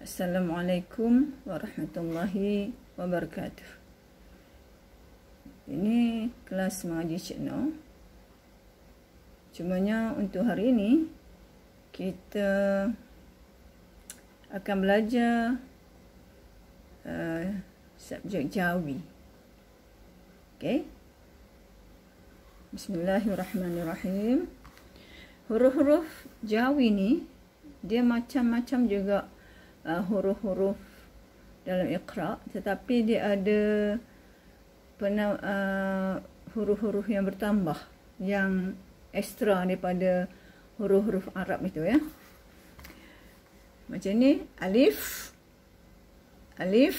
Assalamualaikum warahmatullahi wabarakatuh. Ini kelas mengaji cikno. Cumanya untuk hari ini kita akan belajar uh, subjek jawi. Okay? Bismillahirrahmanirrahim. Huruf-huruf jawi ni dia macam-macam juga Uh, huruf-huruf uh, dalam Iqra tetapi dia ada uh, huruf-huruf uh, yang bertambah yang ekstra daripada huruf-huruf Arab itu ya macam ni alif alif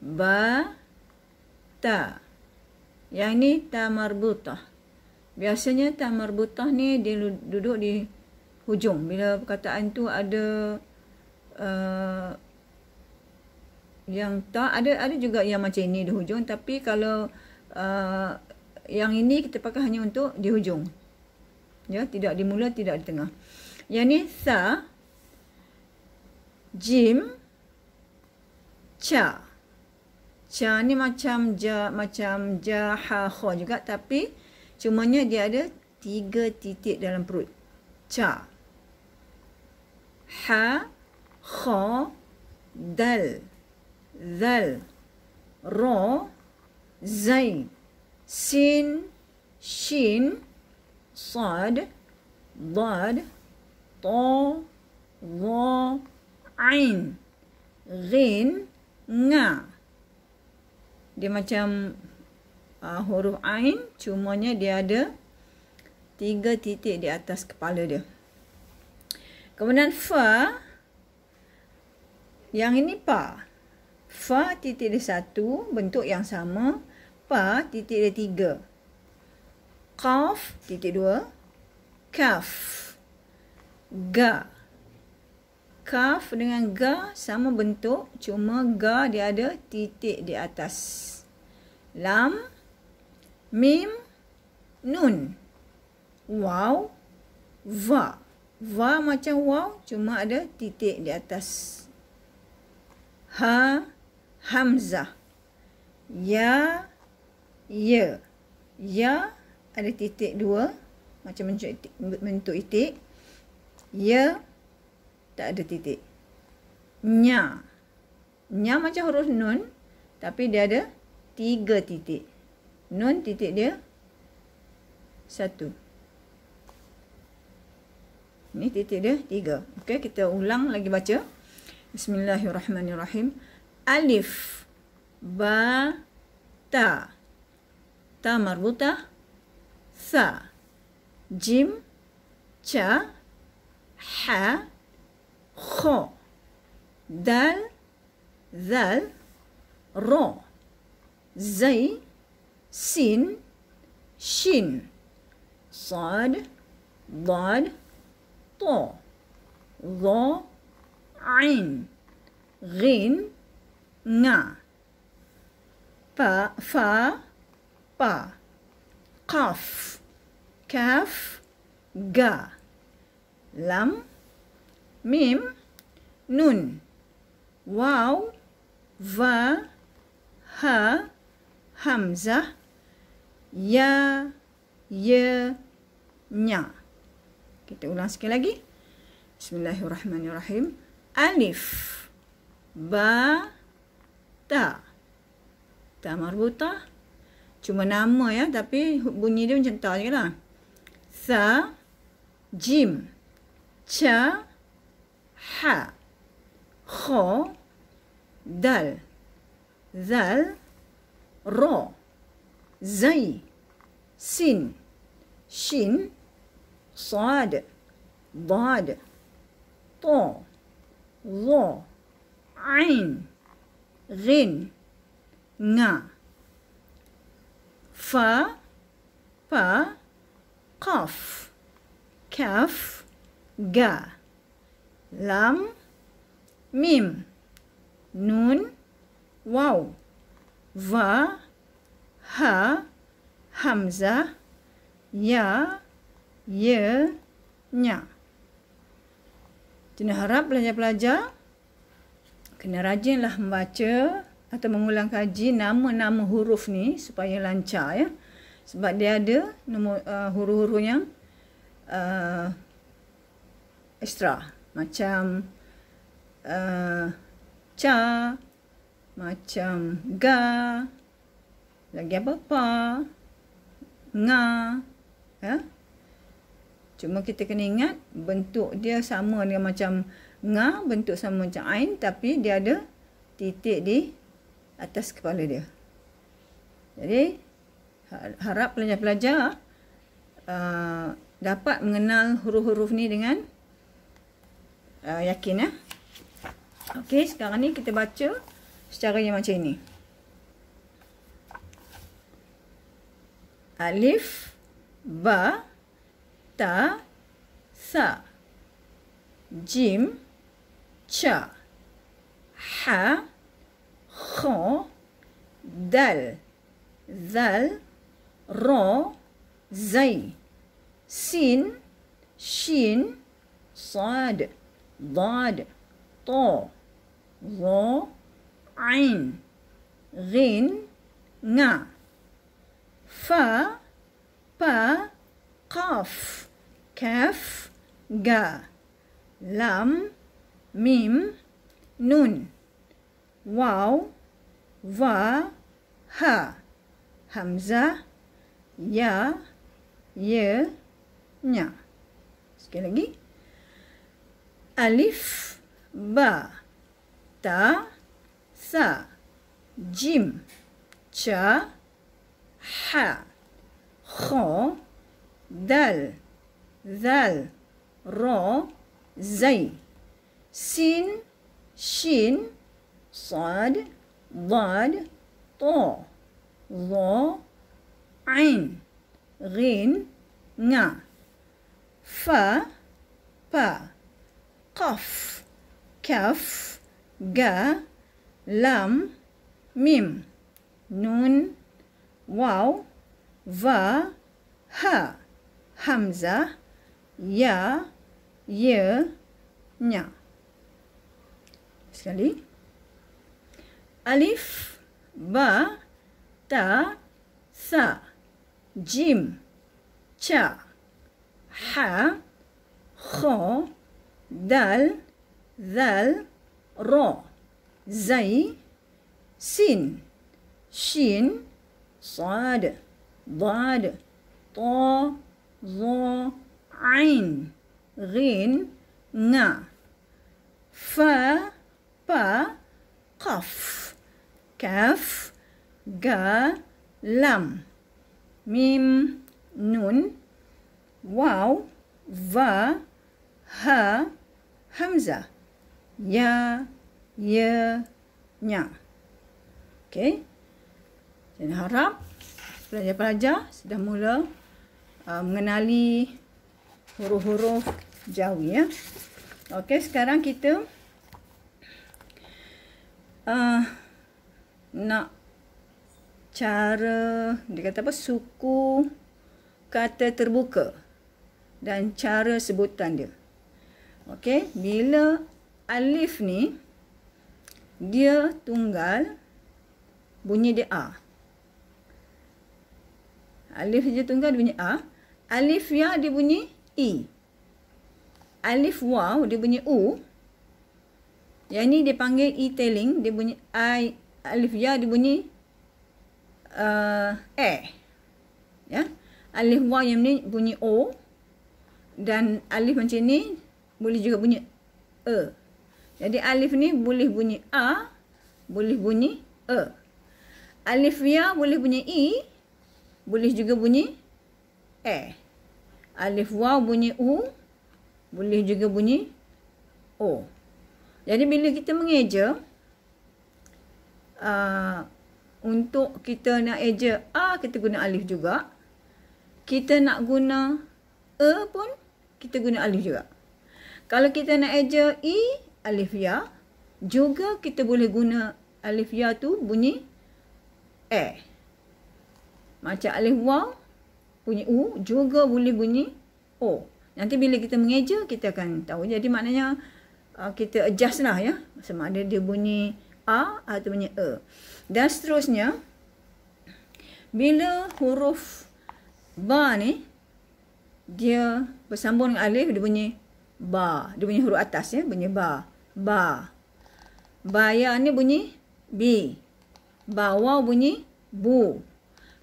ba ta yang ni ta marbutah biasanya ta marbutah ni dia duduk di hujung bila perkataan tu ada uh, yang tak ada ada juga yang macam ini di hujung tapi kalau uh, yang ini kita pakai hanya untuk di hujung. Ya, tidak di mula, tidak di tengah. Yang ni sa jim cha. Cha ni macam ja macam ja ha kho juga tapi cumanya dia ada tiga titik dalam perut. Cha. Ha. خ دل ذل ر زي سين شين صاد ضاد ط ظ عين غين ng dia macam uh, huruf ain cumanya dia ada tiga titik di atas kepala dia kemudian fa yang ini pa. Fa titik dia satu, bentuk yang sama. Pa titik dia tiga. kaf titik dua. Kaf. Ga. Kaf dengan ga sama bentuk, cuma ga dia ada titik di atas. Lam. Mim. Nun. Waw. Va. Va macam waw, cuma ada titik di atas ha hamzah ya ya ya ada titik dua macam bentuk itik, bentuk ya tak ada titik nya nya macam huruf nun tapi dia ada tiga titik nun titik dia satu ini titik dia tiga okey kita ulang lagi baca بسم الله الرحمن الرحيم ألف با تا تا مربوطة ثا جيم تشا حا خو دال ذال رو زي سين شين صاد ضاد طو ظو عين غين غا با فا با قاف كاف غا لم ميم نون واو فا ها همزة يا ي نيا Kita ulang sekali lagi. Bismillahirrahmanirrahim alif ba ta ta marbutah cuma nama ya tapi bunyi dia macam ta jelah sa jim cha ha kho dal zal ro zai sin shin sad dad to Ro, Ein, Rin, Nga. Fa, Pa, Qaf, Kaf, Ga. Lam, Mim, Nun, Wow. Va, Ha, Hamzah, Ya, Ye, Nya. Nya. Tina harap pelajar-pelajar kena rajinlah membaca atau mengulang kaji nama-nama huruf ni supaya lancar ya. Sebab dia ada nombor uh, huruf-huruf yang uh, extra macam uh, ca macam ga lagi apa pa nga ya. Eh? Cuma kita kena ingat bentuk dia sama dengan macam nga, bentuk sama macam ain tapi dia ada titik di atas kepala dia. Jadi harap pelajar-pelajar uh, dapat mengenal huruf-huruf ni dengan uh, yakin ya. Okey, sekarang ni kita baca secara yang macam ini. Alif ba ت ث جيم تش ح خ دل ذل رو زي سين شين صاد ضاد طو ظو عين غين نا فا با قاف كاف جا لام ميم نون واو فا ها همزة يا ي nya sekali lagi alif ba ta sa jim cha ha kho dal ذال رو زي سين شين صاد ضاد طو ظو عين غين نع فا با قف كف جا لم ميم نون واو فا ها همزه ya, ye, nya. Sekali. Alif, ba, ta, sa, jim, cha, ha, kho, dal, Dal, ro, zai, sin, shin, sad, dad, ta, za, ain ghin nga fa pa qaf kaf ga lam mim nun waw va ha hamza ya ya nya okey saya harap pelajar-pelajar sudah mula uh, mengenali huruf-huruf jawi ya. Okey, sekarang kita uh, nak cara dia kata apa suku kata terbuka dan cara sebutan dia. Okey, bila alif ni dia tunggal bunyi dia a. Alif je tunggal bunyi a. Alif ya dia bunyi E. Alif waw dia punya U. Yang ni dia panggil E tailing. Dia bunyi I. Alif ya dia bunyi uh, E. Ya. Alif waw yang ni bunyi O. Dan alif macam ni boleh juga bunyi E. Jadi alif ni boleh bunyi A. Boleh bunyi E. Alif ya boleh bunyi I. Boleh juga bunyi E. Eh alif waw bunyi u boleh juga bunyi o jadi bila kita mengeja uh, untuk kita nak eja a kita guna alif juga kita nak guna e pun kita guna alif juga kalau kita nak eja i alif ya juga kita boleh guna alif ya tu bunyi e macam alif waw bunyi U juga boleh bunyi O. Nanti bila kita mengeja, kita akan tahu. Jadi maknanya uh, kita adjust lah ya. Sama ada dia bunyi A atau bunyi E. Dan seterusnya, bila huruf Ba ni, dia bersambung dengan alif, dia bunyi Ba. Dia bunyi huruf atas ya, bunyi Ba. Ba. Bayar ni bunyi B. Bawau bunyi Bu.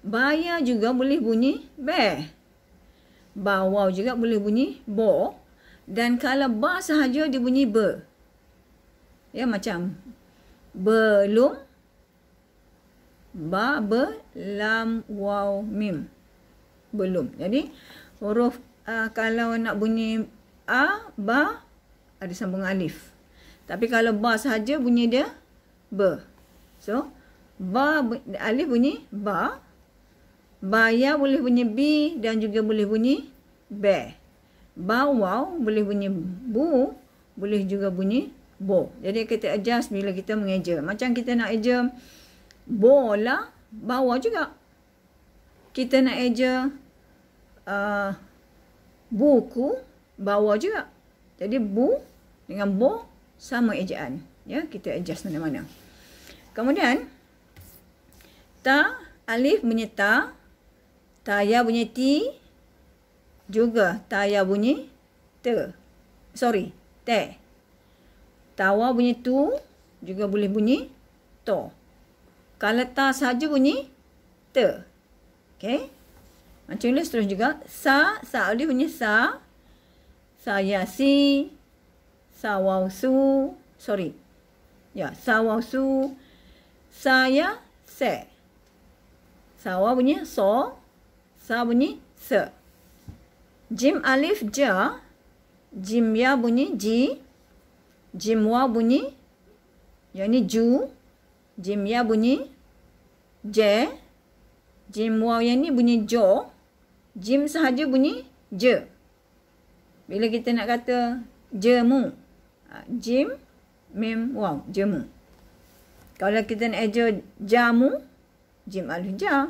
Baya juga boleh bunyi be. Bawau juga boleh bunyi bo. Dan kalau ba sahaja dia bunyi be. Ya macam belum ba be lam wau mim. Belum. Jadi huruf uh, kalau nak bunyi a ba ada sambung alif. Tapi kalau ba sahaja bunyi dia be. So ba alif bunyi ba. Baya boleh bunyi B dan juga boleh bunyi B. Bawau boleh bunyi Bu, boleh juga bunyi Bo. Jadi kita adjust bila kita mengeja. Macam kita nak eja bola, bawau juga. Kita nak eja uh, buku, bawau juga. Jadi Bu dengan Bo sama ejaan. Ya, kita adjust mana-mana. Kemudian, ta, alif menyeta. ta. Tayar bunyi T juga tayar bunyi T. Sorry, T. Tawa bunyi tu juga boleh bunyi to. Kalau ta saja bunyi T. Okay. Macam ni terus juga. Sa, sa boleh bunyi sa. Saya si. Sawau Sorry. Ya, sawau Saya se. Sawa bunyi so sa bunyi se. Jim alif ja. Jim ya bunyi ji. Jim wa bunyi. Yang ni ju. Jim ya bunyi. Je. Jim wa yang ni bunyi jo. Jim sahaja bunyi je. Bila kita nak kata jemu. Ha, jim, mem, wow, jemu. Kalau kita nak eja jamu, jim alif ja.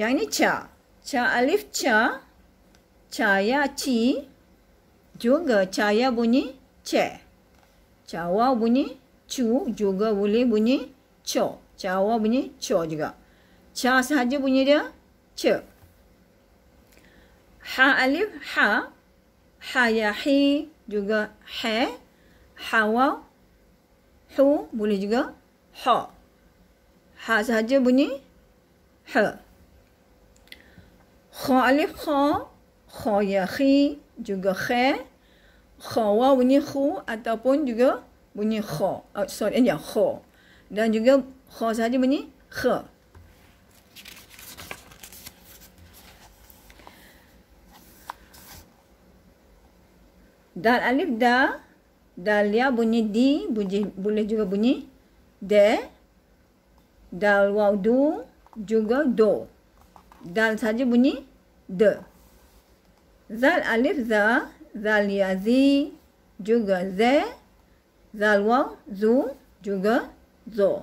Yang ini Cha. Cha Alif Cha. Cha Ya Chi. Juga Cha Ya bunyi Che. Cha Wau bunyi Chu. Juga boleh bunyi Cho. Cha Wau bunyi Cho juga. Cha sahaja bunyi dia Che. Ha Alif Ha. Ha Ya Hi. Juga He. Ha Wau. Hu. Boleh juga Ha. Ha sahaja bunyi Ha. Kha alif kha, kha ya khi, juga kha. Kha wa bunyi khu ataupun juga bunyi kha. Oh, sorry, ya kha. Dan juga kha sahaja bunyi kha. Dal alif da, dal ya bunyi di, bunyi, boleh juga bunyi de. Dal wa du, juga do. Dal saja bunyi D. Zal alif za, zal ya zi, juga z, zal waw zu, juga zo.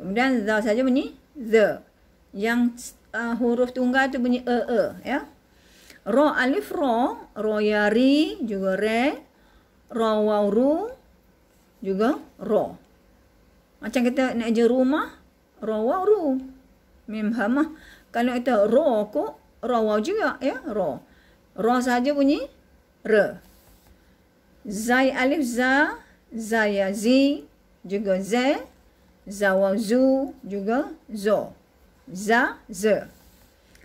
Kemudian zal saja bunyi z. Yang uh, huruf tunggal tu bunyi e e, ya. Ro alif ro, ro ya ri, juga re, ro waw ru, juga ro. Macam kita nak je rumah, ro waw ru. Mim ha, kalau kita ro ko, ro wau juga ya, ro. Ro saja bunyi re. Zai alif za, zaya zi, juga z, za wau zu, juga zo. Za, ze.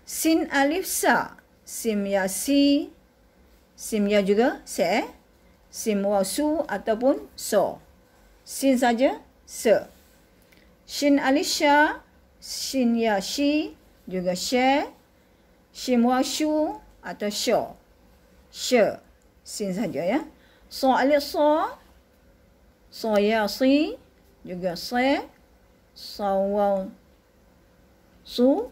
Sin alif sa, sim ya si, sim ya juga se, sim wau su ataupun so. Sin saja se. Shin alif sha, shin ya shi, juga share shimwa shu atau sho sho sin saja ya so ali so so ya si juga se so wa su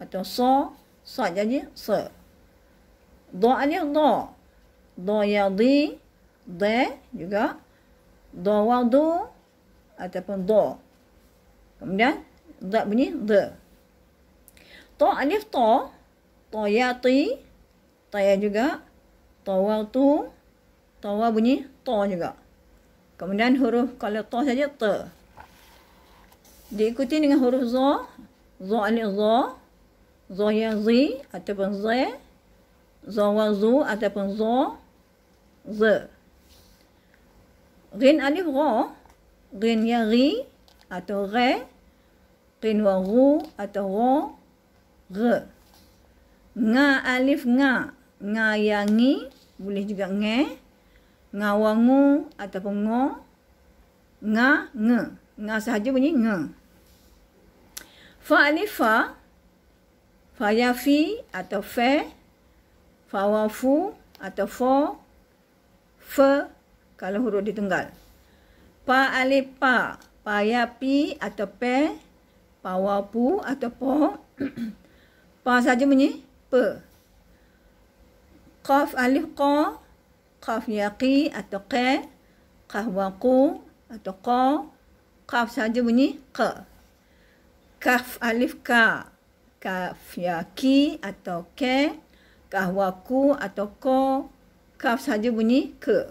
atau so so jadi se do ali do do ya di de juga do wa do ataupun do kemudian dak bunyi de Ta alif ta. Ta ya ti. Ta ya juga. Ta wa tu. Ta wa bunyi ta juga. Kemudian huruf kalau ta saja ta. Diikuti dengan huruf za. Za alif za. Za ya zi ataupun za. Za wa zu ataupun za. Za. Rin alif ra. Rin ya ri atau re. Rin wa ru atau ra. R. Nga alif nga. Nga yangi. Boleh juga nge. Nga wangu ataupun ngo. Nga nge. Nga sahaja bunyi nge. Fa alif fa. Fa yafi atau fe. Fa wafu atau fo. Fe. Kalau huruf ditunggal. Pa alif pa. Pa yapi atau pe. Pa wapu atau po. Pa saja bunyi. Pa. Qaf alif qa. Qaf yaqi atau qa. Qaf waqu atau qa. Qaf saja bunyi. Qa. Kaf alif ka. Qaf yaqi atau qa. Qaf waqu atau qa. Qaf saja bunyi. Qa.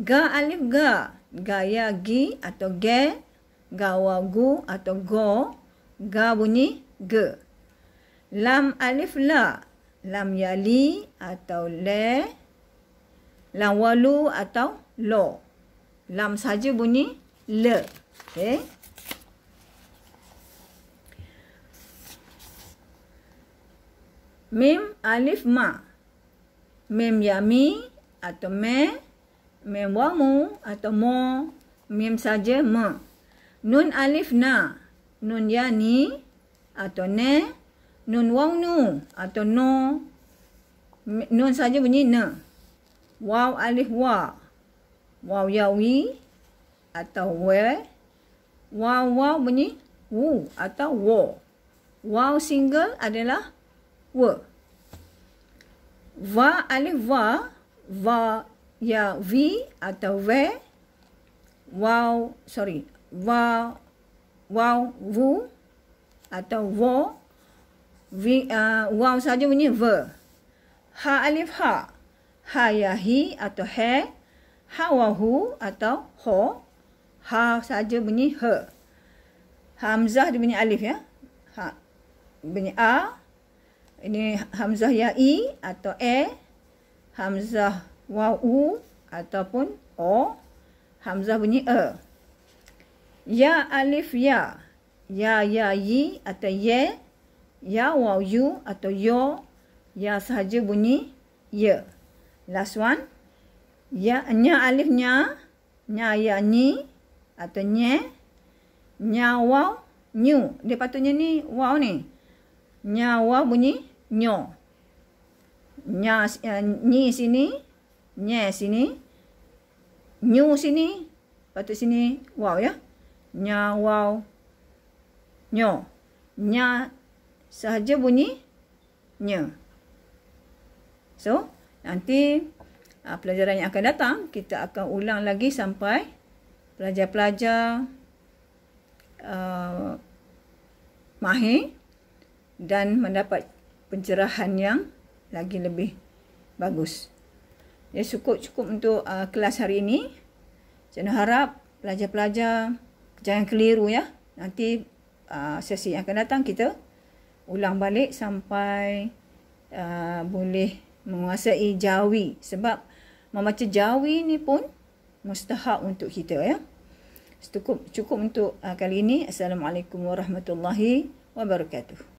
Ga alif ga. Ga Gi atau ga. Ga wagu atau go. Ga bunyi. Ga. Lam alif la. Lam yali atau le. Lam walu atau lo. Lam saja bunyi le. Okay. Mim alif ma. Mim yami atau me. Mim wamu atau mo. Mim saja ma. Nun alif na. Nun yani atau ne. Ne. Nun wau nu atau no. Nun saja bunyi na. wau alif wa. wau yawi atau we. wau wau bunyi wu atau wo. wau single adalah wa. Va alif wa Va ya vi atau ve. wau sorry. wau wau wu atau wo vi, uh, waw saja bunyi v. Ha alif ha. Ha yahi atau he. Ha wahu atau ho. Ha saja bunyi he. Hamzah dia bunyi alif ya. Ha bunyi a. Ini hamzah ya i atau e. Hamzah wahu ataupun o. Hamzah bunyi e. Ya alif ya. Ya ya yi atau ye. Ya ya wow you atau yo ya sahaja bunyi ya last one ya nya alif nya nya ya ni atau nye nya wow new dia patutnya ni wow ni nya wow bunyi nyo nya uh, ni sini nye sini new sini patut sini wow ya nya wow nyo nya sahaja bunyi nya. So, nanti uh, pelajaran yang akan datang, kita akan ulang lagi sampai pelajar-pelajar uh, mahir dan mendapat pencerahan yang lagi lebih bagus. Ya, cukup-cukup untuk uh, kelas hari ini. Saya harap pelajar-pelajar jangan keliru ya. Nanti uh, sesi yang akan datang kita ulang balik sampai uh, boleh menguasai jawi sebab membaca jawi ni pun mustahak untuk kita ya. Cukup cukup untuk uh, kali ini. Assalamualaikum warahmatullahi wabarakatuh.